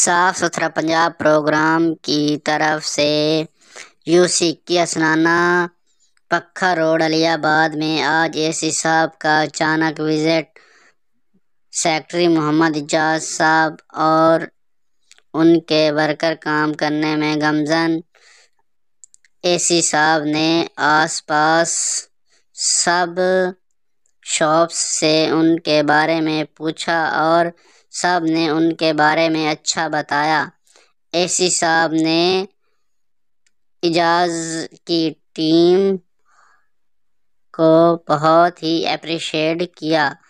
साफ सुथरा पंजाब प्रोग्राम की तरफ से यूसी की असनाना पक्खा रोड अलियाबाद में आज सी साहब का अचानक विजिट सेक्रेटरी मोहम्मद इजाज साहब और उनके वर्कर काम करने में गमजन एसी साहब ने आसपास सब शॉप्स से उनके बारे में पूछा और सब ने उनके बारे में अच्छा बताया एसी साहब ने इजाज़ की टीम को बहुत ही अप्रिशिएट किया